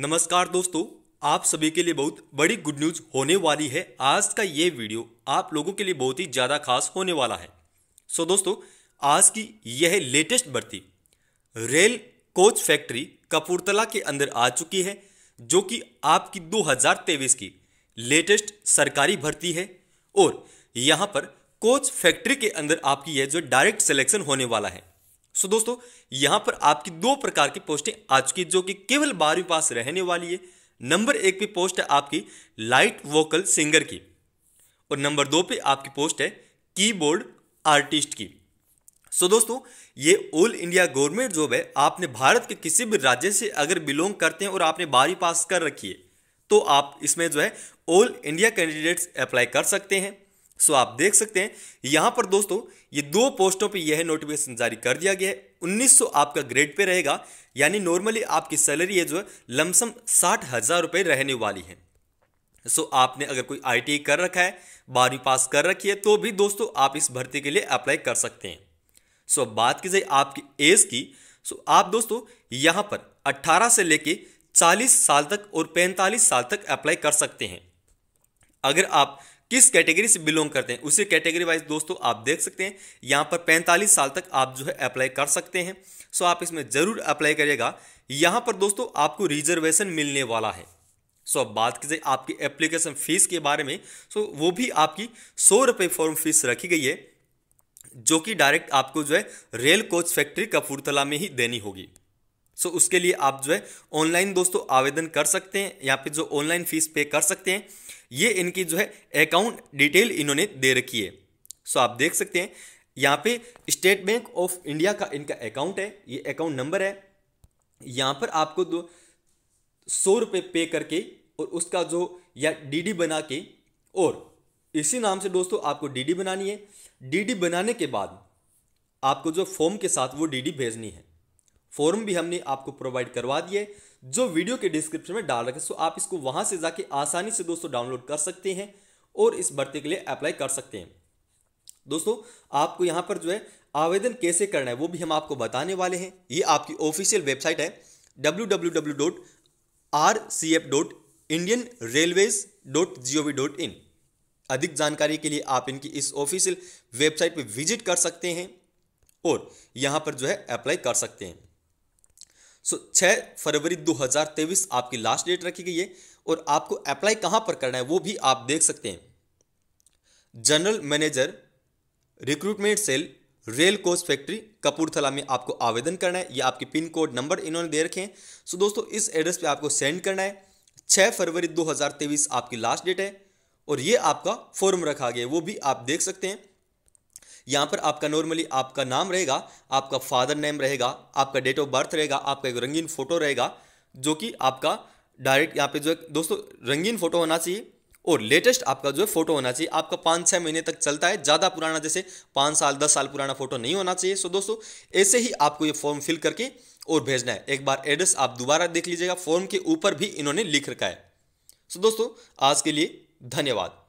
नमस्कार दोस्तों आप सभी के लिए बहुत बड़ी गुड न्यूज होने वाली है आज का ये वीडियो आप लोगों के लिए बहुत ही ज़्यादा खास होने वाला है सो दोस्तों आज की यह लेटेस्ट भर्ती रेल कोच फैक्ट्री कपूरतला के अंदर आ चुकी है जो कि आपकी 2023 की लेटेस्ट सरकारी भर्ती है और यहाँ पर कोच फैक्ट्री के अंदर आपकी यह जो डायरेक्ट सिलेक्शन होने वाला है सो दोस्तों यहां पर आपकी दो प्रकार की पोस्टें आ चुकी जो कि केवल बारहवीं पास रहने वाली है नंबर एक पे पोस्ट है आपकी लाइट वोकल सिंगर की और नंबर दो पे आपकी पोस्ट है कीबोर्ड आर्टिस्ट की सो दोस्तों ये ऑल इंडिया गवर्नमेंट जॉब है आपने भारत के किसी भी राज्य से अगर बिलोंग करते हैं और आपने बारहवीं पास कर रखी है तो आप इसमें जो है ऑल इंडिया कैंडिडेट्स अप्लाई कर सकते हैं सो आप देख सकते हैं यहां पर दोस्तों ये दो पोस्टों पे यह नोटिफिकेशन जारी कर दिया गया है 1900 आपका ग्रेड पे रहेगा यानी नॉर्मली आपकी सैलरी है जो है लमसम साठ हजार रुपए रहने वाली है सो आपने अगर कोई आई e कर रखा है बारहवीं पास कर रखी है तो भी दोस्तों आप इस भर्ती के लिए अप्लाई कर सकते हैं सो बात की जाए आपकी एज की सो आप दोस्तों यहां पर 18 से लेके 40 साल तक और 45 साल तक अप्लाई कर सकते हैं अगर आप किस कैटेगरी से बिलोंग करते हैं उसे कैटेगरी वाइज दोस्तों आप देख सकते हैं यहाँ पर 45 साल तक आप जो है अप्लाई कर सकते हैं सो आप इसमें ज़रूर अप्लाई करिएगा यहाँ पर दोस्तों आपको रिजर्वेशन मिलने वाला है सो अब बात की जाए आपकी एप्लीकेशन फ़ीस के बारे में सो वो भी आपकी सौ रुपये फॉर्म फीस रखी गई है जो कि डायरेक्ट आपको जो है रेल कोच फैक्ट्री कपूरथला में ही देनी होगी सो so, उसके लिए आप जो है ऑनलाइन दोस्तों आवेदन कर सकते हैं यहाँ पे जो ऑनलाइन फीस पे कर सकते हैं ये इनकी जो है अकाउंट डिटेल इन्होंने दे रखी है सो so, आप देख सकते हैं यहाँ पे स्टेट बैंक ऑफ इंडिया का इनका अकाउंट है ये अकाउंट नंबर है यहाँ पर आपको दो सौ रुपये पे करके और उसका जो या डीडी बना के और इसी नाम से दोस्तों आपको डीडी बनानी है डीडी बनाने के बाद आपको जो फॉर्म के साथ वो डीडी भेजनी है फॉर्म भी हमने आपको प्रोवाइड करवा दिए जो वीडियो के डिस्क्रिप्शन में डाल रखे सो आप इसको वहाँ से जाके आसानी से दोस्तों डाउनलोड कर सकते हैं और इस भर्ती के लिए अप्लाई कर सकते हैं दोस्तों आपको यहाँ पर जो है आवेदन कैसे करना है वो भी हम आपको बताने वाले हैं ये आपकी ऑफिशियल वेबसाइट है W W W dot R C F Indian Railways dot G O V dot in अधिक जानकारी के लिए आप इनकी इस ऑफिशियल वेबसाइट पर विजिट कर सकते हैं और यहाँ पर जो है अप्लाई कर सकते हैं सो छः फरवरी 2023 आपकी लास्ट डेट रखी गई है और आपको अप्लाई कहाँ पर करना है वो भी आप देख सकते हैं general manager recruitment cell rail coach factory Kapurthala में आपको आवेदन करना है ये आपके पिन कोड नंबर इन्होंने दे रखे हैं सो दोस्तों इस एड्रेस पे आपको सेंड करना है 6 फरवरी 2023 आपकी लास्ट डेट है और ये आपका फॉर्म रखा गया है वो भी आप देख सकते हैं यहाँ पर आपका नॉर्मली आपका नाम रहेगा आपका फादर नेम रहेगा आपका डेट ऑफ बर्थ रहेगा आपका एक रंगीन फ़ोटो रहेगा जो कि आपका डायरेक्ट यहाँ पे जो है दोस्तों रंगीन फ़ोटो होना चाहिए और लेटेस्ट आपका जो है फोटो होना चाहिए आपका पाँच छः महीने तक चलता है ज़्यादा पुराना जैसे पाँच साल दस साल पुराना फोटो नहीं होना चाहिए सो दोस्तों ऐसे ही आपको ये फॉर्म फिल करके और भेजना है एक बार एड्रेस आप दोबारा देख लीजिएगा फॉर्म के ऊपर भी इन्होंने लिख रखा है सो दोस्तों आज के लिए धन्यवाद